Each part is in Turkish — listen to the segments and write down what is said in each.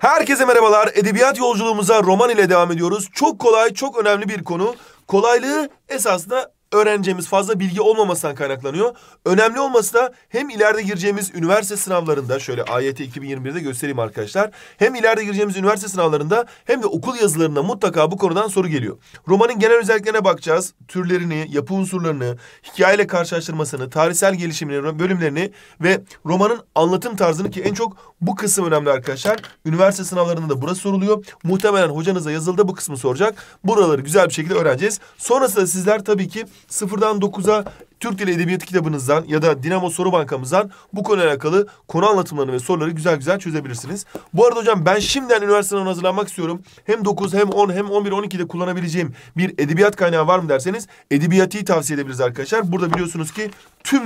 Herkese merhabalar. Edebiyat yolculuğumuza roman ile devam ediyoruz. Çok kolay, çok önemli bir konu. Kolaylığı esasında öğreneceğimiz fazla bilgi olmamasından kaynaklanıyor. Önemli olması da hem ileride gireceğimiz üniversite sınavlarında şöyle AYT 2021'de göstereyim arkadaşlar. Hem ileride gireceğimiz üniversite sınavlarında hem de okul yazılarında mutlaka bu konudan soru geliyor. Romanın genel özelliklerine bakacağız. Türlerini, yapı unsurlarını, hikayeyle karşılaştırmasını, tarihsel gelişimini, bölümlerini ve romanın anlatım tarzını ki en çok bu kısım önemli arkadaşlar. Üniversite sınavlarında da burası soruluyor. Muhtemelen hocanıza yazılda bu kısmı soracak. Buraları güzel bir şekilde öğreneceğiz. Sonrasında sizler tabii ki sıfırdan 9'a Türk Dili Edebiyatı kitabınızdan ya da Dinamo Soru Bankamızdan bu konuyla alakalı konu anlatımlarını ve soruları güzel güzel çözebilirsiniz. Bu arada hocam ben şimdiden üniversite sınavına hazırlanmak istiyorum. Hem 9 hem 10 hem 11 12'de kullanabileceğim bir edebiyat kaynağı var mı derseniz edebiyatı tavsiye edebiliriz arkadaşlar. Burada biliyorsunuz ki tüm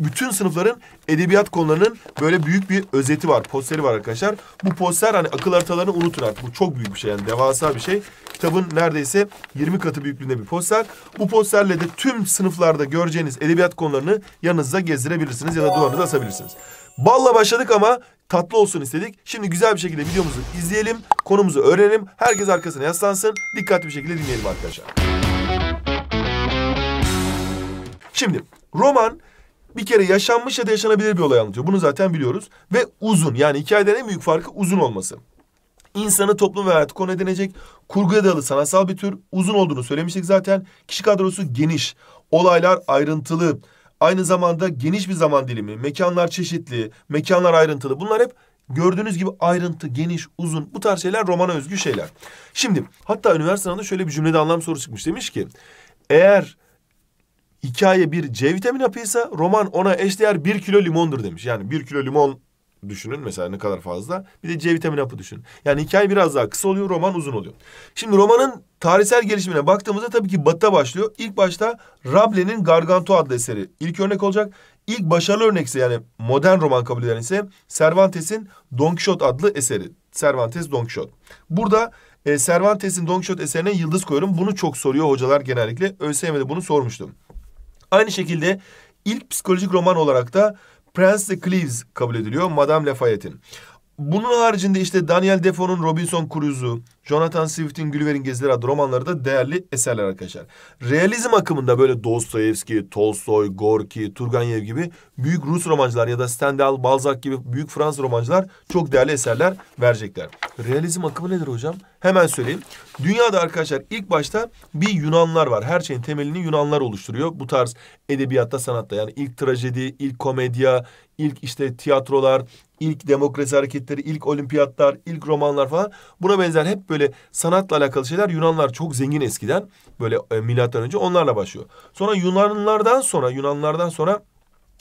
bütün sınıfların edebiyat konularının böyle büyük bir özeti var. Posteri var arkadaşlar. Bu poster hani akıl haritalarını unutun artık. Bu çok büyük bir şey yani devasa bir şey. Kitabın neredeyse 20 katı büyüklüğünde bir poster. Bu posterle de tüm sınıflarda göreceğiniz edebiyat konularını yanınıza gezdirebilirsiniz ya da duvarınıza asabilirsiniz. Balla başladık ama tatlı olsun istedik. Şimdi güzel bir şekilde videomuzu izleyelim, konumuzu öğrenelim. Herkes arkasına yaslansın. Dikkatli bir şekilde dinleyelim arkadaşlar. Şimdi roman bir kere yaşanmış ya da yaşanabilir bir olay anlatıyor. Bunu zaten biliyoruz. Ve uzun yani hikayeden en büyük farkı uzun olması. İnsanı toplum ve hayatı konu edinecek kurguya dalı sanatsal bir tür uzun olduğunu söylemiştik zaten. Kişi kadrosu geniş, olaylar ayrıntılı, aynı zamanda geniş bir zaman dilimi, mekanlar çeşitli, mekanlar ayrıntılı. Bunlar hep Gördüğünüz gibi ayrıntı, geniş, uzun bu tarz şeyler romana özgü şeyler. Şimdi hatta üniversitede şöyle bir cümlede anlam soru çıkmış. Demiş ki eğer hikaye bir C vitamini hapıysa roman ona eşdeğer bir kilo limondur demiş. Yani bir kilo limon düşünün mesela ne kadar fazla. Bir de C vitamini hapı düşünün. Yani hikaye biraz daha kısa oluyor, roman uzun oluyor. Şimdi romanın tarihsel gelişimine baktığımızda tabii ki Batı'da başlıyor. İlk başta Rabelais'in Gargantua adlı eseri ilk örnek olacak. İlk başarılı örnek ise yani modern roman kabul edilen ise Cervantes'in Don Quixote adlı eseri. Cervantes Don Quixote. Burada e, Cervantes'in Don Quixote eserine yıldız koyuyorum. Bunu çok soruyor hocalar genellikle. ÖSYM'de bunu sormuştum. Aynı şekilde ilk psikolojik roman olarak da Prince de Cleves kabul ediliyor Madame Lafayette'in. Bunun haricinde işte Daniel Defoe'nun Robinson Crusoe'u, Jonathan Swift'in Gülver'in Gezileri adlı romanları da değerli eserler arkadaşlar. Realizm akımında böyle Dostoyevski, Tolstoy, Gorki, Turgenev gibi büyük Rus romancılar ya da Stendhal, Balzac gibi büyük Fransız romancılar çok değerli eserler verecekler. Realizm akımı nedir hocam? Hemen söyleyeyim. Dünyada arkadaşlar ilk başta bir Yunanlar var. Her şeyin temelini Yunanlar oluşturuyor. Bu tarz edebiyatta, sanatta yani ilk trajedi, ilk komedya, ilk işte tiyatrolar, ilk demokrasi hareketleri, ilk olimpiyatlar, ilk romanlar falan buna benzer hep böyle böyle sanatla alakalı şeyler Yunanlar çok zengin eskiden böyle e, milattan önce onlarla başlıyor. Sonra Yunanlardan sonra Yunanlardan sonra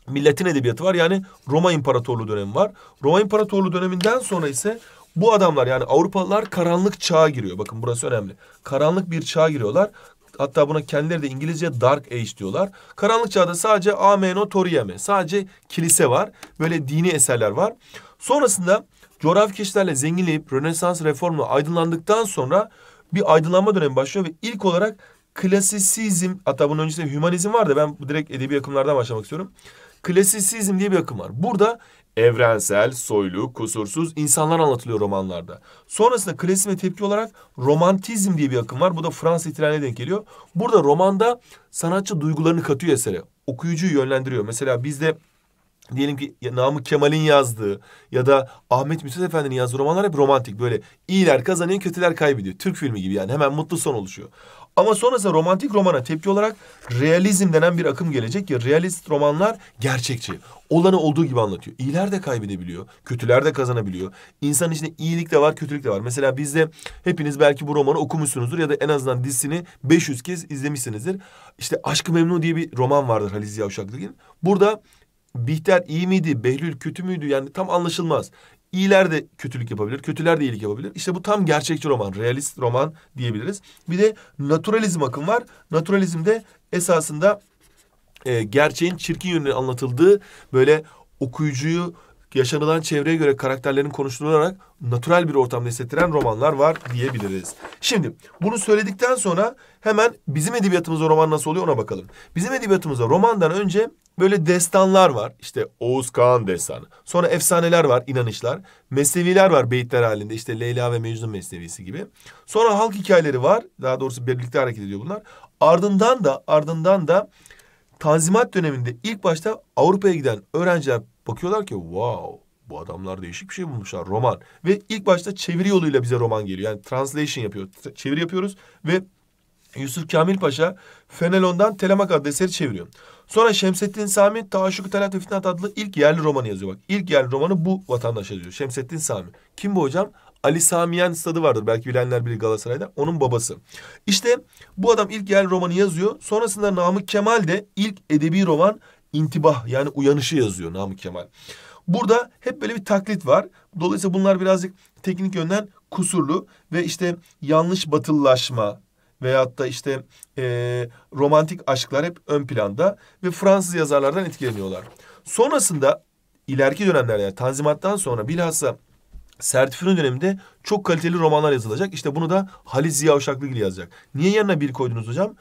milletin edebiyatı var. Yani Roma İmparatorluğu dönemi var. Roma İmparatorluğu döneminden sonra ise bu adamlar yani Avrupalılar karanlık çağa giriyor. Bakın burası önemli. Karanlık bir çağa giriyorlar. Hatta buna kendileri de İngilizce Dark Age diyorlar. Karanlık çağda sadece Ameno Sadece kilise var. Böyle dini eserler var. Sonrasında coğrafi keşiflerle zenginleyip Rönesans reformla aydınlandıktan sonra bir aydınlanma dönemi başlıyor ve ilk olarak klasisizm hatta bunun öncesinde hümanizm vardı ben direkt edebi akımlardan başlamak istiyorum. Klasisizm diye bir akım var. Burada evrensel, soylu, kusursuz insanlar anlatılıyor romanlarda. Sonrasında klasizme tepki olarak romantizm diye bir akım var. Bu da Fransız ihtilaline denk geliyor. Burada romanda sanatçı duygularını katıyor esere. Okuyucuyu yönlendiriyor. Mesela bizde diyelim ki Namık Kemal'in yazdığı ya da Ahmet Mithat Efendi'nin yazdığı romanlar hep romantik. Böyle iyiler kazanıyor, kötüler kaybediyor. Türk filmi gibi yani hemen mutlu son oluşuyor. Ama sonrasında romantik romana tepki olarak realizm denen bir akım gelecek ya realist romanlar gerçekçi. Olanı olduğu gibi anlatıyor. İyiler de kaybedebiliyor, kötüler de kazanabiliyor. İnsanın içinde iyilik de var, kötülük de var. Mesela bizde hepiniz belki bu romanı okumuşsunuzdur ya da en azından dizisini 500 kez izlemişsinizdir. İşte Aşkı Memnu diye bir roman vardır Halil Ziya Uşaklı'nın. Burada Bihter iyi miydi, Behlül kötü müydü yani tam anlaşılmaz. İyiler de kötülük yapabilir, kötüler de iyilik yapabilir. İşte bu tam gerçekçi roman, realist roman diyebiliriz. Bir de naturalizm akım var. Naturalizmde esasında e, gerçeğin çirkin yönünün anlatıldığı böyle okuyucuyu yaşanılan çevreye göre karakterlerin konuşturularak natural bir ortamda hissettiren romanlar var diyebiliriz. Şimdi bunu söyledikten sonra hemen bizim edebiyatımızda roman nasıl oluyor ona bakalım. Bizim edebiyatımızda romandan önce böyle destanlar var. İşte Oğuz Kağan destanı. Sonra efsaneler var, inanışlar. Mesneviler var beyitler halinde. İşte Leyla ve Mecnun meslevisi gibi. Sonra halk hikayeleri var. Daha doğrusu birlikte hareket ediyor bunlar. Ardından da ardından da Tanzimat döneminde ilk başta Avrupa'ya giden öğrenciler Bakıyorlar ki wow bu adamlar değişik bir şey bulmuşlar roman. Ve ilk başta çeviri yoluyla bize roman geliyor. Yani translation yapıyor. Çeviri yapıyoruz ve Yusuf Kamil Paşa Fenelon'dan Telemak adlı eseri çeviriyor. Sonra Şemsettin Sami Taşuk Talat ve Fitnat adlı ilk yerli romanı yazıyor. Bak ilk yerli romanı bu vatandaş yazıyor. Şemsettin Sami. Kim bu hocam? Ali Samiyen stadı vardır belki bilenler bilir Galatasaray'da. Onun babası. İşte bu adam ilk yerli romanı yazıyor. Sonrasında Namık Kemal de ilk edebi roman intibah yani uyanışı yazıyor Namık Kemal. Burada hep böyle bir taklit var. Dolayısıyla bunlar birazcık teknik yönden kusurlu ve işte yanlış batıllaşma veyahut da işte e, romantik aşklar hep ön planda ve Fransız yazarlardan etkileniyorlar. Sonrasında ileriki dönemlerde yani Tanzimat'tan sonra bilhassa Sertifino döneminde çok kaliteli romanlar yazılacak. İşte bunu da Halis Ziya Uşaklıgil yazacak. Niye yanına bir koydunuz hocam?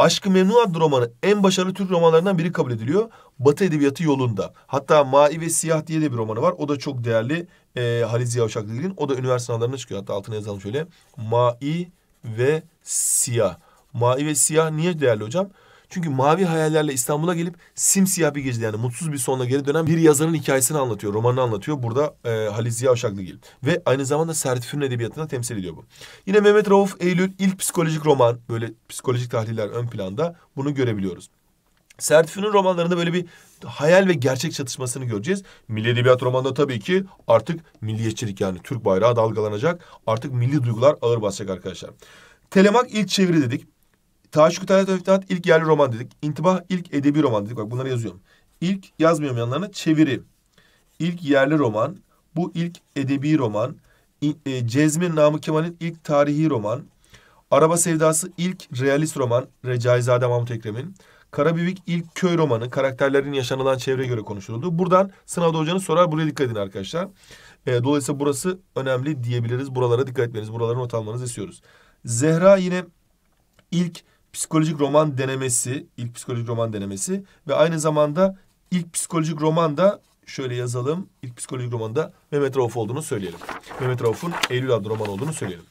Aşkı Memnu adlı romanı en başarılı Türk romanlarından biri kabul ediliyor. Batı edebiyatı yolunda. Hatta Mavi ve Siyah diye de bir romanı var. O da çok değerli e, Halil Ziya Uşaklıgil'in. O da üniversite sınavlarına çıkıyor. Hatta altına yazalım şöyle. Mavi ve Siyah. Mavi ve Siyah niye değerli hocam? Çünkü mavi hayallerle İstanbul'a gelip simsiyah bir gecede yani mutsuz bir sonla geri dönen bir yazarın hikayesini anlatıyor. Romanını anlatıyor. Burada e, Halil Ziya Uşaklıgil. Ve aynı zamanda Sertifür'ün edebiyatında temsil ediyor bu. Yine Mehmet Rauf Eylül ilk psikolojik roman böyle psikolojik tahliller ön planda bunu görebiliyoruz. Sertifünün romanlarında böyle bir hayal ve gerçek çatışmasını göreceğiz. Milli Edebiyat romanında tabii ki artık milliyetçilik yani Türk bayrağı dalgalanacak. Artık milli duygular ağır basacak arkadaşlar. Telemak ilk çeviri dedik. Taşkı Talat ilk yerli roman dedik. İntibah ilk edebi roman dedik. Bak bunları yazıyorum. İlk yazmıyorum yanlarına çeviri. İlk yerli roman. Bu ilk edebi roman. E, Cezmi Namık Kemal'in ilk tarihi roman. Araba Sevdası ilk realist roman. Recaizade Mahmut Ekrem'in. Karabibik ilk köy romanı. Karakterlerin yaşanılan çevreye göre konuşuldu. Buradan sınavda hocanız sorar. Buraya dikkat edin arkadaşlar. E, dolayısıyla burası önemli diyebiliriz. Buralara dikkat etmeniz, buralara not almanızı istiyoruz. Zehra yine ilk psikolojik roman denemesi, ilk psikolojik roman denemesi ve aynı zamanda ilk psikolojik roman da şöyle yazalım. İlk psikolojik romanda Mehmet Rauf olduğunu söyleyelim. Mehmet Rauf'un Eylül adlı roman olduğunu söyleyelim.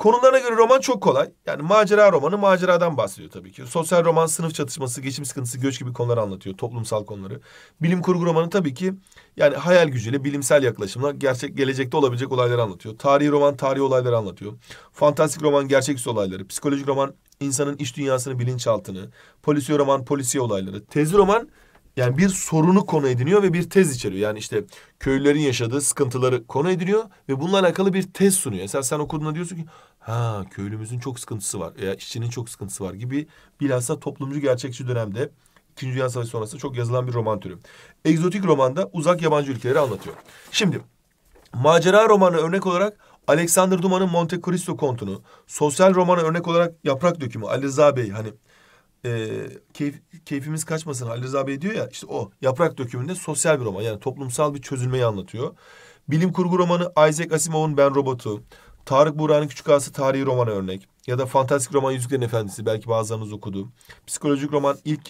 Konularına göre roman çok kolay. Yani macera romanı maceradan bahsediyor tabii ki. Sosyal roman sınıf çatışması, geçim sıkıntısı, göç gibi konuları anlatıyor. Toplumsal konuları. Bilim kurgu romanı tabii ki yani hayal gücüyle bilimsel yaklaşımla gerçek gelecekte olabilecek olayları anlatıyor. Tarihi roman tarihi olayları anlatıyor. Fantastik roman gerçeküstü olayları. Psikolojik roman insanın iç dünyasını, bilinçaltını. Polisiye roman polisiye olayları. Tezi roman yani bir sorunu konu ediniyor ve bir tez içeriyor. Yani işte köylülerin yaşadığı sıkıntıları konu ediniyor ve bununla alakalı bir tez sunuyor. Mesela sen okuduğunda diyorsun ki ha köylümüzün çok sıkıntısı var ya işçinin çok sıkıntısı var gibi bilhassa toplumcu gerçekçi dönemde İkinci Dünya Savaşı sonrası çok yazılan bir roman türü. Egzotik romanda uzak yabancı ülkeleri anlatıyor. Şimdi macera romanı örnek olarak Alexander Duman'ın Monte Cristo kontunu, sosyal romanı örnek olarak Yaprak Dökümü, Ali Bey hani e, keyif, keyfimiz kaçmasın. Ali Rıza Bey diyor ya işte o yaprak dökümünde sosyal bir roman yani toplumsal bir çözülmeyi anlatıyor. Bilim kurgu romanı Isaac Asimov'un Ben Robot'u, Tarık Burak'ın Küçük Ağası tarihi romanı örnek ya da fantastik roman Yüzüklerin Efendisi belki bazılarınız okudu. Psikolojik roman ilk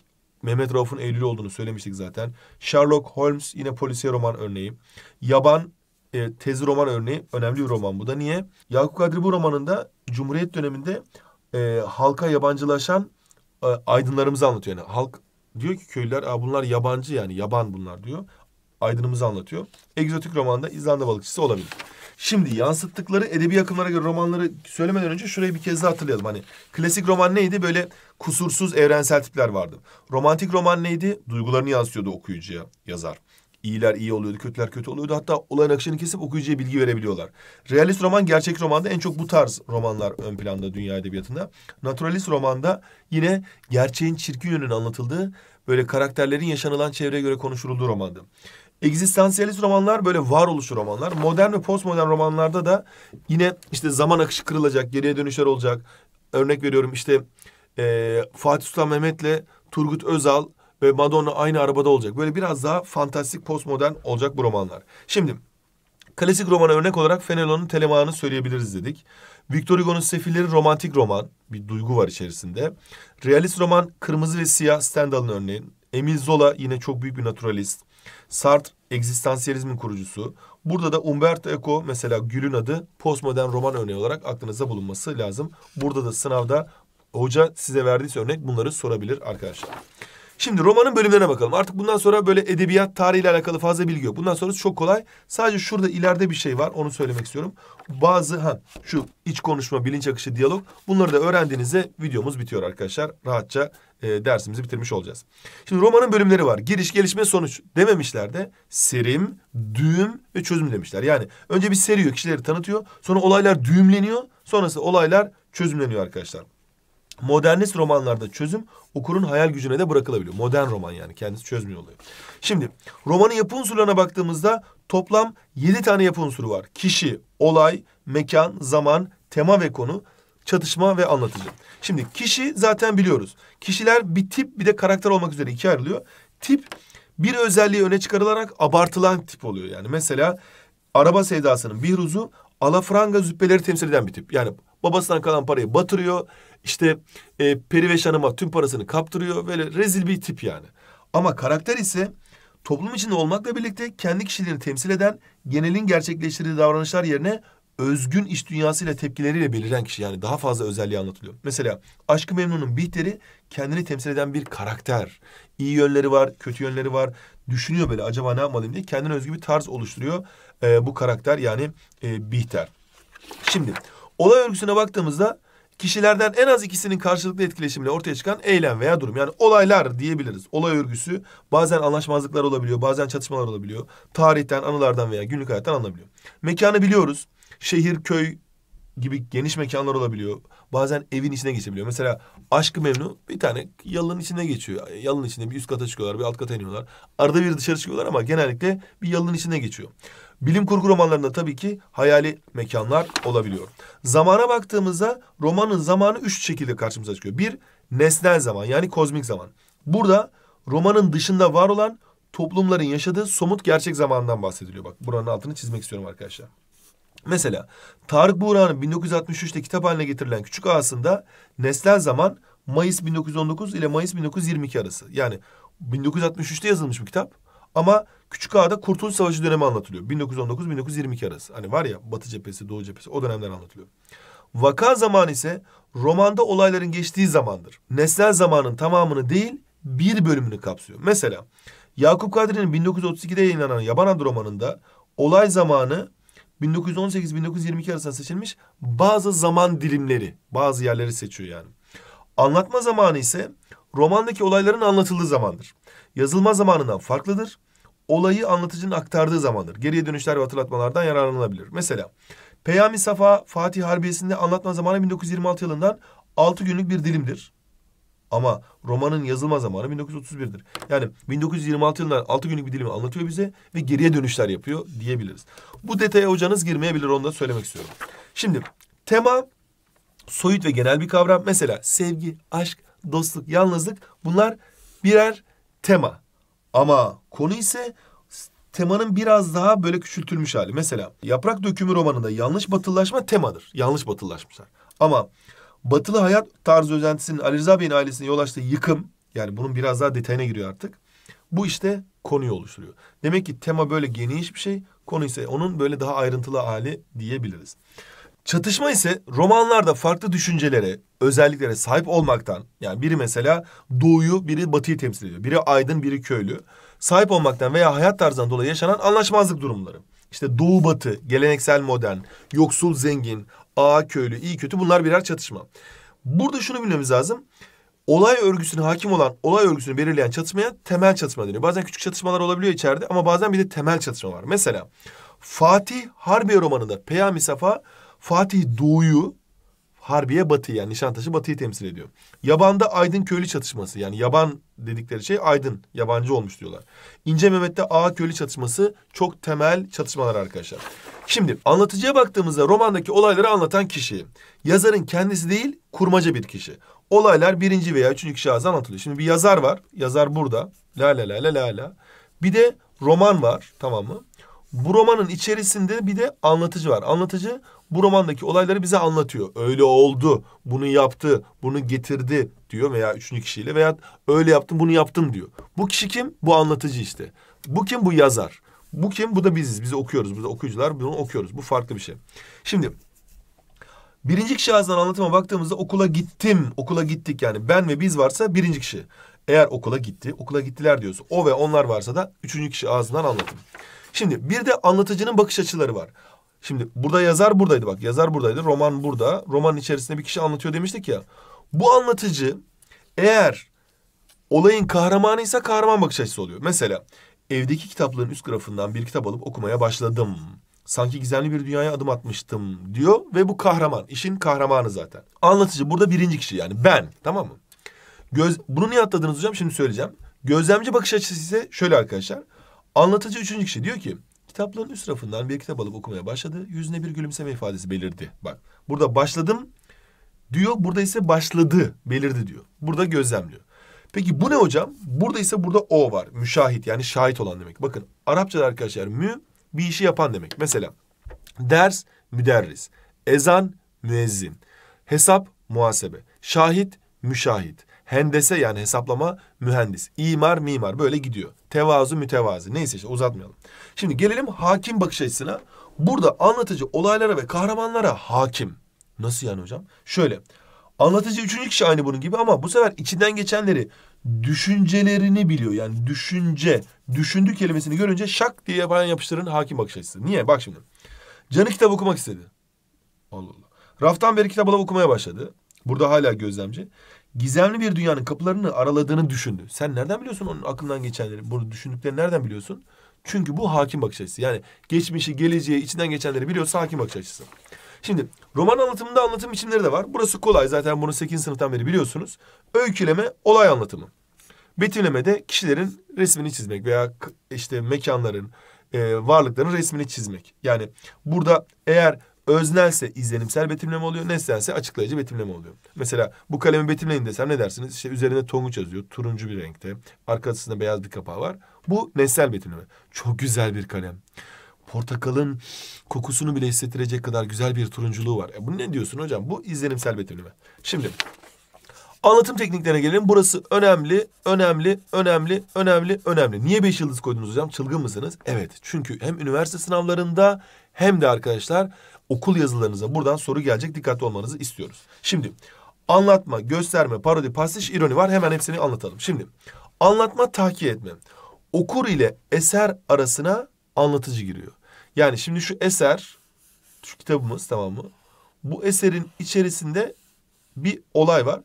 Mehmet Rauf'un Eylül olduğunu söylemiştik zaten. Sherlock Holmes yine polisiye roman örneği. Yaban e, tezi roman örneği önemli bir roman bu da. Niye? Yakup Kadri bu romanında Cumhuriyet döneminde e, halka yabancılaşan e, aydınlarımızı anlatıyor. Yani halk diyor ki köylüler Aa, bunlar yabancı yani yaban bunlar diyor. Aydınımızı anlatıyor. Egzotik romanda İzlanda balıkçısı olabilir. Şimdi yansıttıkları edebi akımlara göre romanları söylemeden önce şurayı bir kez daha hatırlayalım. Hani klasik roman neydi? Böyle kusursuz evrensel tipler vardı. Romantik roman neydi? Duygularını yansıtıyordu okuyucuya yazar. İyiler iyi oluyordu, kötüler kötü oluyordu. Hatta olayın akışını kesip okuyucuya bilgi verebiliyorlar. Realist roman, gerçek romanda en çok bu tarz romanlar ön planda dünya edebiyatında. Naturalist romanda yine gerçeğin çirkin yönünün anlatıldığı, böyle karakterlerin yaşanılan çevreye göre konuşulduğu romandı. Egzistansiyalist romanlar böyle varoluş romanlar. Modern ve postmodern romanlarda da yine işte zaman akışı kırılacak, geriye dönüşler olacak. Örnek veriyorum işte e, Fatih Sultan Mehmet'le Turgut Özal ve Madonna aynı arabada olacak. Böyle biraz daha fantastik postmodern olacak bu romanlar. Şimdi klasik romana örnek olarak Fenelon'un Telemağını söyleyebiliriz dedik. Victor Hugo'nun Sefilleri romantik roman. Bir duygu var içerisinde. Realist roman Kırmızı ve Siyah Stendhal'ın örneğin. Emil Zola yine çok büyük bir naturalist. Sartre egzistansiyelizmin kurucusu. Burada da Umberto Eco mesela Gül'ün adı postmodern roman örneği olarak aklınıza bulunması lazım. Burada da sınavda hoca size verdiyse örnek bunları sorabilir arkadaşlar. Şimdi romanın bölümlerine bakalım. Artık bundan sonra böyle edebiyat tarihiyle alakalı fazla bilgi yok. Bundan sonrası çok kolay. Sadece şurada ileride bir şey var. Onu söylemek istiyorum. Bazı ha şu iç konuşma, bilinç akışı, diyalog. Bunları da öğrendiğinizde videomuz bitiyor arkadaşlar. Rahatça e, dersimizi bitirmiş olacağız. Şimdi romanın bölümleri var. Giriş, gelişme, sonuç dememişler de serim, düğüm ve çözüm demişler. Yani önce bir seriyor, kişileri tanıtıyor. Sonra olaylar düğümleniyor. Sonrası olaylar çözümleniyor arkadaşlar modernist romanlarda çözüm okurun hayal gücüne de bırakılabiliyor. Modern roman yani kendisi çözmüyor oluyor. Şimdi romanın yapı unsurlarına baktığımızda toplam yedi tane yapı unsuru var. Kişi, olay, mekan, zaman, tema ve konu, çatışma ve anlatıcı. Şimdi kişi zaten biliyoruz. Kişiler bir tip bir de karakter olmak üzere ikiye ayrılıyor. Tip bir özelliği öne çıkarılarak abartılan tip oluyor yani. Mesela araba sevdasının bir ruzu alafranga züppeleri temsil eden bir tip. Yani Babasından kalan parayı batırıyor. İşte e, ve Hanım'a tüm parasını kaptırıyor. Böyle rezil bir tip yani. Ama karakter ise toplum içinde olmakla birlikte kendi kişiliğini temsil eden genelin gerçekleştirdiği davranışlar yerine özgün iş dünyasıyla tepkileriyle beliren kişi yani daha fazla özelliği anlatılıyor. Mesela Aşkı Memnun'un Bihter'i kendini temsil eden bir karakter. İyi yönleri var, kötü yönleri var. Düşünüyor böyle acaba ne yapmalıyım diye kendine özgü bir tarz oluşturuyor. Ee, bu karakter yani e, Bihter. Şimdi Olay örgüsüne baktığımızda kişilerden en az ikisinin karşılıklı etkileşimle ortaya çıkan eylem veya durum. Yani olaylar diyebiliriz. Olay örgüsü bazen anlaşmazlıklar olabiliyor, bazen çatışmalar olabiliyor. Tarihten, anılardan veya günlük hayattan anlayabiliyor. Mekanı biliyoruz. Şehir, köy, gibi geniş mekanlar olabiliyor. Bazen evin içine geçebiliyor. Mesela Aşkı Memnu bir tane yalının içine geçiyor. Yalının içinde bir üst kata çıkıyorlar, bir alt kata iniyorlar. Arada bir dışarı çıkıyorlar ama genellikle bir yalının içine geçiyor. Bilim kurgu romanlarında tabii ki hayali mekanlar olabiliyor. Zamana baktığımızda romanın zamanı üç şekilde karşımıza çıkıyor. Bir, nesnel zaman yani kozmik zaman. Burada romanın dışında var olan toplumların yaşadığı somut gerçek zamandan bahsediliyor. Bak buranın altını çizmek istiyorum arkadaşlar. Mesela Tarık Buğra'nın 1963'te kitap haline getirilen Küçük Ağası'nda nesnel zaman Mayıs 1919 ile Mayıs 1922 arası. Yani 1963'te yazılmış bir kitap ama Küçük Ağa'da Kurtuluş Savaşı dönemi anlatılıyor. 1919-1922 arası. Hani var ya Batı cephesi, Doğu cephesi o dönemler anlatılıyor. Vaka zaman ise romanda olayların geçtiği zamandır. Nesnel zamanın tamamını değil bir bölümünü kapsıyor. Mesela Yakup Kadri'nin 1932'de yayınlanan Yaban Adı romanında olay zamanı 1918-1922 arasında seçilmiş bazı zaman dilimleri, bazı yerleri seçiyor yani. Anlatma zamanı ise romandaki olayların anlatıldığı zamandır. Yazılma zamanından farklıdır. Olayı anlatıcının aktardığı zamandır. Geriye dönüşler ve hatırlatmalardan yararlanılabilir. Mesela Peyami Safa Fatih Harbiyesi'nde anlatma zamanı 1926 yılından 6 günlük bir dilimdir. Ama romanın yazılma zamanı 1931'dir. Yani 1926 yılından 6 günlük bir dilimi anlatıyor bize ve geriye dönüşler yapıyor diyebiliriz. Bu detaya hocanız girmeyebilir onu da söylemek istiyorum. Şimdi tema soyut ve genel bir kavram. Mesela sevgi, aşk, dostluk, yalnızlık bunlar birer tema. Ama konu ise temanın biraz daha böyle küçültülmüş hali. Mesela Yaprak Dökümü romanında yanlış batılılaşma temadır. Yanlış batılılaşmışlar. Ama batılı hayat tarzı özentisinin Ali Rıza Bey'in ailesine yol açtığı yıkım yani bunun biraz daha detayına giriyor artık. Bu işte konuyu oluşturuyor. Demek ki tema böyle geniş bir şey, konu ise onun böyle daha ayrıntılı hali diyebiliriz. Çatışma ise romanlarda farklı düşüncelere, özelliklere sahip olmaktan yani biri mesela doğuyu, biri batıyı temsil ediyor. Biri aydın, biri köylü. Sahip olmaktan veya hayat tarzından dolayı yaşanan anlaşmazlık durumları. İşte doğu batı, geleneksel modern, yoksul zengin, A köylü, iyi kötü bunlar birer çatışma. Burada şunu bilmemiz lazım. Olay örgüsüne hakim olan, olay örgüsünü belirleyen çatışmaya temel çatışma deniyor. Bazen küçük çatışmalar olabiliyor içeride ama bazen bir de temel çatışma var. Mesela Fatih Harbiye romanında Peyami Safa Fatih Doğu'yu Harbiye Batı yani Nişantaşı Batı'yı temsil ediyor. Yabanda Aydın köylü çatışması yani yaban dedikleri şey Aydın yabancı olmuş diyorlar. İnce Mehmet'te Ağa köylü çatışması çok temel çatışmalar arkadaşlar. Şimdi anlatıcıya baktığımızda romandaki olayları anlatan kişi yazarın kendisi değil kurmaca bir kişi. Olaylar birinci veya üçüncü şahıs anlatılıyor. Şimdi bir yazar var. Yazar burada. La la la la la la. Bir de roman var tamam mı? Bu romanın içerisinde bir de anlatıcı var. Anlatıcı bu romandaki olayları bize anlatıyor. Öyle oldu, bunu yaptı, bunu getirdi diyor veya üçüncü kişiyle veya öyle yaptım bunu yaptım diyor. Bu kişi kim? Bu anlatıcı işte. Bu kim? Bu yazar. Bu kim? Bu da biziz. Biz okuyoruz. Burada okuyucular bunu okuyoruz. Bu farklı bir şey. Şimdi birinci kişi ağzından anlatıma baktığımızda okula gittim. Okula gittik yani ben ve biz varsa birinci kişi. Eğer okula gitti, okula gittiler diyoruz. O ve onlar varsa da üçüncü kişi ağzından anlatım. Şimdi bir de anlatıcının bakış açıları var. Şimdi burada yazar buradaydı bak. Yazar buradaydı. Roman burada. roman içerisinde bir kişi anlatıyor demiştik ya. Bu anlatıcı eğer olayın kahramanıysa kahraman bakış açısı oluyor. Mesela evdeki kitapların üst grafından bir kitap alıp okumaya başladım. Sanki gizemli bir dünyaya adım atmıştım diyor ve bu kahraman. işin kahramanı zaten. Anlatıcı burada birinci kişi yani ben tamam mı? Göz, bunu niye atladınız hocam şimdi söyleyeceğim. Gözlemci bakış açısı ise şöyle arkadaşlar. Anlatıcı üçüncü kişi diyor ki Kitapların üst rafından bir kitap alıp okumaya başladı. Yüzüne bir gülümseme ifadesi belirdi. Bak burada başladım diyor. Burada ise başladı belirdi diyor. Burada gözlemliyor. Peki bu ne hocam? Burada ise burada o var. Müşahit yani şahit olan demek. Bakın Arapçada arkadaşlar mü bir işi yapan demek. Mesela ders müderris, ezan müezzin, hesap muhasebe, şahit müşahit, hendese yani hesaplama mühendis, imar mimar böyle gidiyor. Tevazu mütevazi. Neyse işte uzatmayalım. Şimdi gelelim hakim bakış açısına. Burada anlatıcı olaylara ve kahramanlara hakim. Nasıl yani hocam? Şöyle. Anlatıcı üçüncü kişi aynı bunun gibi ama bu sefer içinden geçenleri düşüncelerini biliyor. Yani düşünce, düşündü kelimesini görünce şak diye yapan yapıştırın hakim bakış açısı. Niye? Bak şimdi. Canı kitap okumak istedi. Allah Allah. Raftan beri kitapları okumaya başladı. Burada hala gözlemci gizemli bir dünyanın kapılarını araladığını düşündü. Sen nereden biliyorsun onun aklından geçenleri? Bunu düşündüklerini nereden biliyorsun? Çünkü bu hakim bakış açısı. Yani geçmişi, geleceği, içinden geçenleri biliyorsa hakim bakış açısı. Şimdi roman anlatımında anlatım biçimleri de var. Burası kolay. Zaten bunu 8. sınıftan beri biliyorsunuz. Öyküleme, olay anlatımı. Betimleme de kişilerin resmini çizmek veya işte mekanların, e, varlıkların resmini çizmek. Yani burada eğer Öznelse izlenimsel betimleme oluyor, nesnelse açıklayıcı betimleme oluyor. Mesela bu kalemi betimleyin desem ne dersiniz? İşte üzerine tonguç yazıyor, turuncu bir renkte. Arkasında beyaz bir kapağı var. Bu nesnel betimleme. Çok güzel bir kalem. Portakalın kokusunu bile hissettirecek kadar güzel bir turunculuğu var. E bu ne diyorsun hocam? Bu izlenimsel betimleme. Şimdi Anlatım tekniklerine gelelim. Burası önemli, önemli, önemli, önemli, önemli. Niye beş yıldız koydunuz hocam? Çılgın mısınız? Evet. Çünkü hem üniversite sınavlarında hem de arkadaşlar okul yazılarınıza buradan soru gelecek. Dikkatli olmanızı istiyoruz. Şimdi anlatma, gösterme, parodi, pastiş, ironi var. Hemen hepsini anlatalım. Şimdi anlatma, tahkiye etme. Okur ile eser arasına anlatıcı giriyor. Yani şimdi şu eser, şu kitabımız tamam mı? Bu eserin içerisinde bir olay var.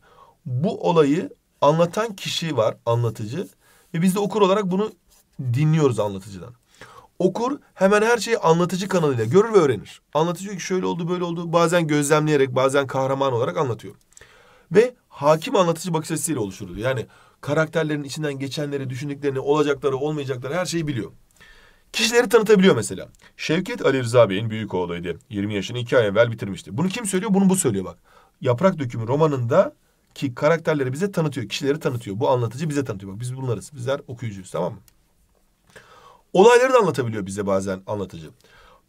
Bu olayı anlatan kişi var, anlatıcı. Ve biz de okur olarak bunu dinliyoruz anlatıcıdan okur hemen her şeyi anlatıcı kanalıyla görür ve öğrenir. Anlatıcı ki şöyle oldu böyle oldu bazen gözlemleyerek bazen kahraman olarak anlatıyor. Ve hakim anlatıcı bakış açısıyla oluşturuluyor. Yani karakterlerin içinden geçenleri, düşündüklerini, olacakları, olmayacakları her şeyi biliyor. Kişileri tanıtabiliyor mesela. Şevket Ali Rıza Bey'in büyük oğluydu. 20 yaşını 2 ay evvel bitirmişti. Bunu kim söylüyor? Bunu bu söylüyor bak. Yaprak Dökümü romanında ki karakterleri bize tanıtıyor, kişileri tanıtıyor. Bu anlatıcı bize tanıtıyor. Bak biz bunlarız. Bizler okuyucuyuz tamam mı? Olayları da anlatabiliyor bize bazen anlatıcı.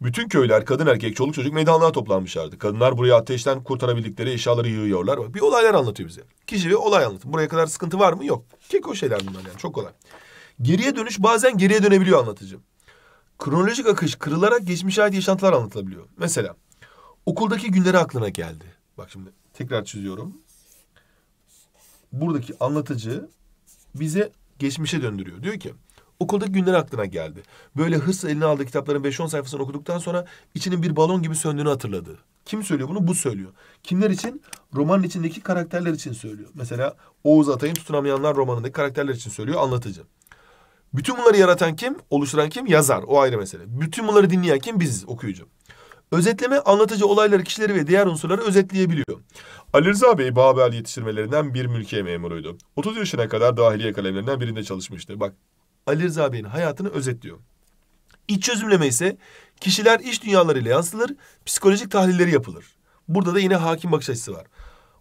Bütün köyler kadın erkek çoluk çocuk meydanlığa toplanmışlardı. Kadınlar buraya ateşten kurtarabildikleri eşyaları yığıyorlar. Bir olaylar anlatıyor bize. Kişi ve olay anlatım. Buraya kadar sıkıntı var mı? Yok. Keko şeyler bunlar yani çok kolay. Geriye dönüş bazen geriye dönebiliyor anlatıcı. Kronolojik akış kırılarak geçmişe ait yaşantılar anlatılabiliyor. Mesela okuldaki günleri aklına geldi. Bak şimdi tekrar çiziyorum. Buradaki anlatıcı bize geçmişe döndürüyor. Diyor ki okuldaki günler aklına geldi. Böyle hırsla eline aldığı kitapların 5-10 sayfasını okuduktan sonra içinin bir balon gibi söndüğünü hatırladı. Kim söylüyor bunu? Bu söylüyor. Kimler için? Romanın içindeki karakterler için söylüyor. Mesela Oğuz Atay'ın Tutunamayanlar romanındaki karakterler için söylüyor anlatıcı. Bütün bunları yaratan kim? Oluşturan kim? Yazar. O ayrı mesele. Bütün bunları dinleyen kim? Biz okuyucu. Özetleme anlatıcı olayları, kişileri ve diğer unsurları özetleyebiliyor. Ali Rıza Bey Babel yetiştirmelerinden bir mülkiye memuruydu. 30 yaşına kadar dahiliye kalemlerinden birinde çalışmıştı. Bak Ali Rıza Bey'in hayatını özetliyor. İç çözümleme ise kişiler iç dünyalarıyla yansılır, psikolojik tahlilleri yapılır. Burada da yine hakim bakış açısı var.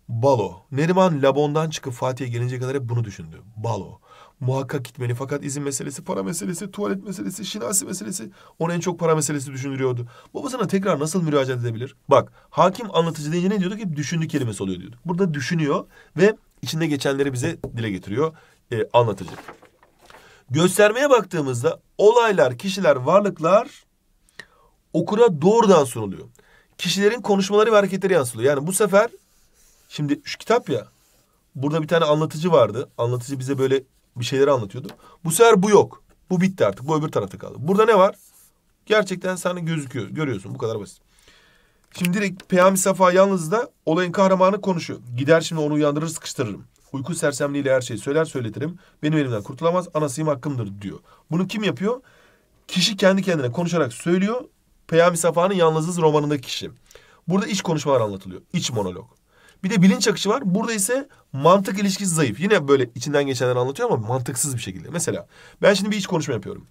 Balo. Neriman Labon'dan çıkıp Fatih'e gelince kadar hep bunu düşündü. Balo. Muhakkak gitmeli fakat izin meselesi, para meselesi, tuvalet meselesi, şinasi meselesi... ...ona en çok para meselesi düşündürüyordu. Babasına tekrar nasıl müracaat edebilir? Bak hakim anlatıcı deyince ne diyorduk? Hep düşündü kelimesi oluyor diyorduk. Burada düşünüyor ve içinde geçenleri bize dile getiriyor e, anlatıcı. Göstermeye baktığımızda olaylar, kişiler, varlıklar okura doğrudan sunuluyor. Kişilerin konuşmaları ve hareketleri yansılıyor. Yani bu sefer şimdi şu kitap ya burada bir tane anlatıcı vardı. Anlatıcı bize böyle bir şeyleri anlatıyordu. Bu sefer bu yok. Bu bitti artık. Bu öbür tarafta kaldı. Burada ne var? Gerçekten sana gözüküyor. Görüyorsun. Bu kadar basit. Şimdi direkt Peyami Safa yalnız da olayın kahramanı konuşuyor. Gider şimdi onu uyandırır sıkıştırırım. Uyku sersemliğiyle her şeyi söyler söyletirim. Benim elimden kurtulamaz. Anasıyım hakkımdır diyor. Bunu kim yapıyor? Kişi kendi kendine konuşarak söylüyor. Peyami Safa'nın Yalnızız romanındaki kişi. Burada iç konuşmalar anlatılıyor. İç monolog. Bir de bilinç akışı var. Burada ise mantık ilişkisi zayıf. Yine böyle içinden geçenler anlatıyor ama mantıksız bir şekilde. Mesela ben şimdi bir iç konuşma yapıyorum.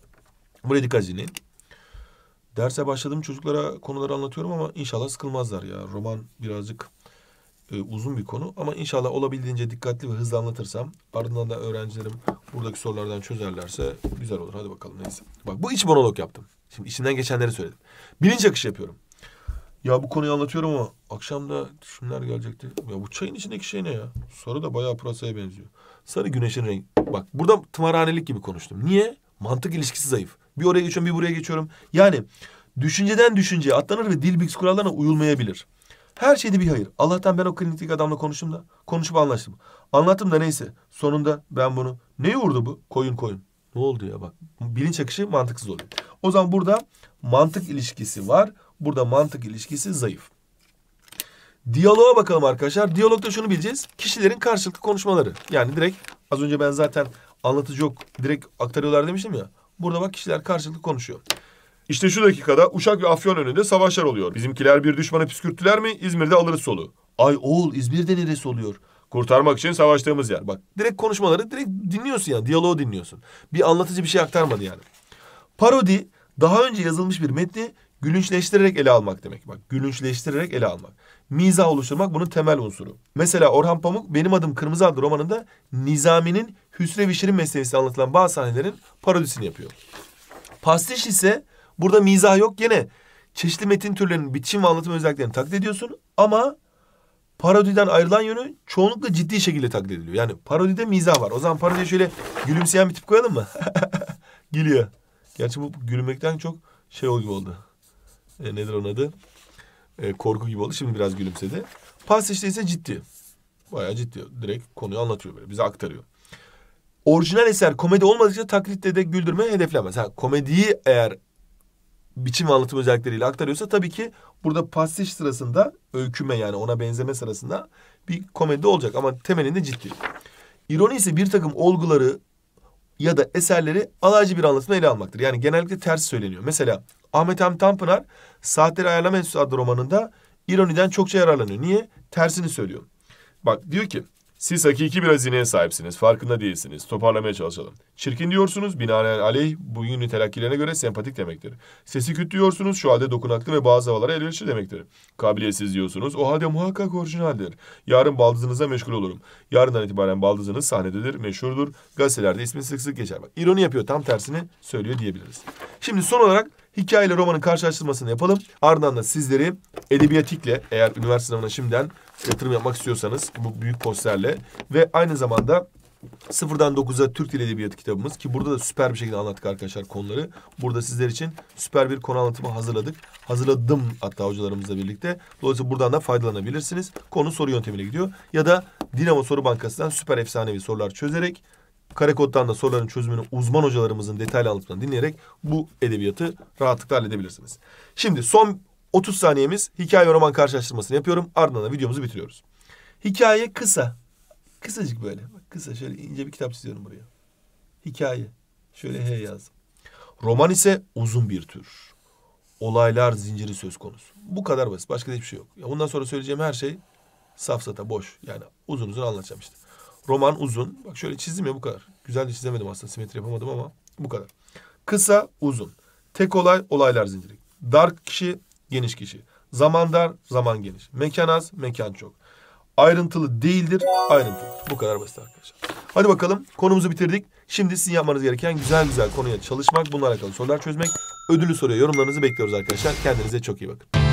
Buraya dikkat dinleyin. Derse başladım çocuklara konuları anlatıyorum ama inşallah sıkılmazlar ya. Roman birazcık e, uzun bir konu ama inşallah olabildiğince dikkatli ve hızlı anlatırsam ardından da öğrencilerim buradaki sorulardan çözerlerse güzel olur. Hadi bakalım neyse. Bak bu iç monolog yaptım. Şimdi içinden geçenleri söyledim. Bilinç akışı yapıyorum. Ya bu konuyu anlatıyorum ama akşam da şunlar gelecekti. Ya bu çayın içindeki şey ne ya? Sarı da bayağı pırasaya benziyor. Sarı güneşin rengi. Bak burada tımarhanelik gibi konuştum. Niye? Mantık ilişkisi zayıf. Bir oraya geçiyorum bir buraya geçiyorum. Yani düşünceden düşünceye atlanır ve dil kurallarına uyulmayabilir. Her şeyde bir hayır. Allah'tan ben o klinik adamla konuştum da. Konuşup anlaştım. Anlattım da neyse. Sonunda ben bunu. Ne vurdu bu? Koyun koyun. Ne oldu ya bak. Bilinç akışı mantıksız oluyor. O zaman burada mantık ilişkisi var. Burada mantık ilişkisi zayıf. Diyaloğa bakalım arkadaşlar. Diyalogda şunu bileceğiz. Kişilerin karşılıklı konuşmaları. Yani direkt az önce ben zaten anlatıcı yok. Direkt aktarıyorlar demiştim ya. Burada bak kişiler karşılıklı konuşuyor. İşte şu dakikada Uşak ve Afyon önünde savaşlar oluyor. Bizimkiler bir düşmanı püskürttüler mi İzmir'de alırız solu. Ay oğul İzmir'de neresi oluyor? Kurtarmak için savaştığımız yer. Bak direkt konuşmaları direkt dinliyorsun yani. Diyaloğu dinliyorsun. Bir anlatıcı bir şey aktarmadı yani. Parodi daha önce yazılmış bir metni gülünçleştirerek ele almak demek. Bak gülünçleştirerek ele almak. Miza oluşturmak bunun temel unsuru. Mesela Orhan Pamuk Benim Adım Kırmızı adlı romanında Nizami'nin Hüsrev Şirin meselesi anlatılan bazı sahnelerin parodisini yapıyor. Pastiş ise Burada mizah yok gene. Çeşitli metin türlerinin biçim ve anlatım özelliklerini taklit ediyorsun ama parodiden ayrılan yönü çoğunlukla ciddi şekilde taklit ediliyor. Yani parodide mizah var. O zaman parodiye şöyle gülümseyen bir tip koyalım mı? Gülüyor. Gerçi bu gülmekten çok şey ol gibi oldu. E, nedir onun adı? E, korku gibi oldu. Şimdi biraz gülümsedi. Pas işte ise ciddi. Bayağı ciddi. Direkt konuyu anlatıyor böyle. Bize aktarıyor. Orijinal eser komedi olmadıkça taklitle de güldürme hedeflemez. Ha, komediyi eğer biçim anlatım özellikleriyle aktarıyorsa tabii ki burada pastiş sırasında öyküme yani ona benzeme sırasında bir komedi olacak ama temelinde ciddi. İroni ise bir takım olguları ya da eserleri alaycı bir anlatımla ele almaktır. Yani genellikle ters söyleniyor. Mesela Ahmet Hamdi Tanpınar Saatleri Ayarlama Enstitüsü adlı romanında ironiden çokça yararlanıyor. Niye? Tersini söylüyor. Bak diyor ki siz hakiki bir hazineye sahipsiniz. Farkında değilsiniz. Toparlamaya çalışalım. Çirkin diyorsunuz. Binaenaleyh aleyh bugün telakkilerine göre sempatik demektir. Sesi küt diyorsunuz. Şu halde dokunaklı ve bazı havalara elverişli demektir. Kabiliyetsiz diyorsunuz. O halde muhakkak orijinaldir. Yarın baldızınıza meşgul olurum. Yarından itibaren baldızınız sahnededir, meşhurdur. Gazetelerde ismi sık sık geçer. Bak, ironi yapıyor. Tam tersini söylüyor diyebiliriz. Şimdi son olarak hikayeyle romanın karşılaştırmasını yapalım. Ardından da sizleri Edebiyatikle eğer üniversite sınavına şimdiden yatırım yapmak istiyorsanız bu büyük posterle ve aynı zamanda Sıfırdan 9'a Türk dil Edebiyatı kitabımız ki burada da süper bir şekilde anlattık arkadaşlar konuları. Burada sizler için süper bir konu anlatımı hazırladık. Hazırladım hatta hocalarımızla birlikte. Dolayısıyla buradan da faydalanabilirsiniz. Konu soru yöntemine gidiyor. Ya da Dinamo Soru Bankası'ndan süper efsanevi sorular çözerek Karekod'dan da soruların çözümünü uzman hocalarımızın detaylı anlatımından dinleyerek bu edebiyatı rahatlıkla halledebilirsiniz. Şimdi son 30 saniyemiz hikaye roman karşılaştırmasını yapıyorum. Ardından da videomuzu bitiriyoruz. Hikaye kısa. Kısacık böyle. kısa şöyle ince bir kitap çiziyorum buraya. Hikaye. Şöyle H yazdım. Roman ise uzun bir tür. Olaylar zinciri söz konusu. Bu kadar basit. Başka da hiçbir şey yok. Ya bundan sonra söyleyeceğim her şey safsata, boş. Yani uzun uzun anlatacağım işte. Roman uzun. Bak şöyle çizdim ya bu kadar. Güzel de çizemedim aslında. Simetri yapamadım ama bu kadar. Kısa, uzun. Tek olay, olaylar zinciri. Dark kişi geniş kişi. Zaman dar, zaman geniş. Mekan az, mekan çok. Ayrıntılı değildir, ayrıntılıdır. Bu kadar basit arkadaşlar. Hadi bakalım konumuzu bitirdik. Şimdi sizin yapmanız gereken güzel güzel konuya çalışmak, bununla alakalı sorular çözmek. Ödülü soruya yorumlarınızı bekliyoruz arkadaşlar. Kendinize çok iyi bakın.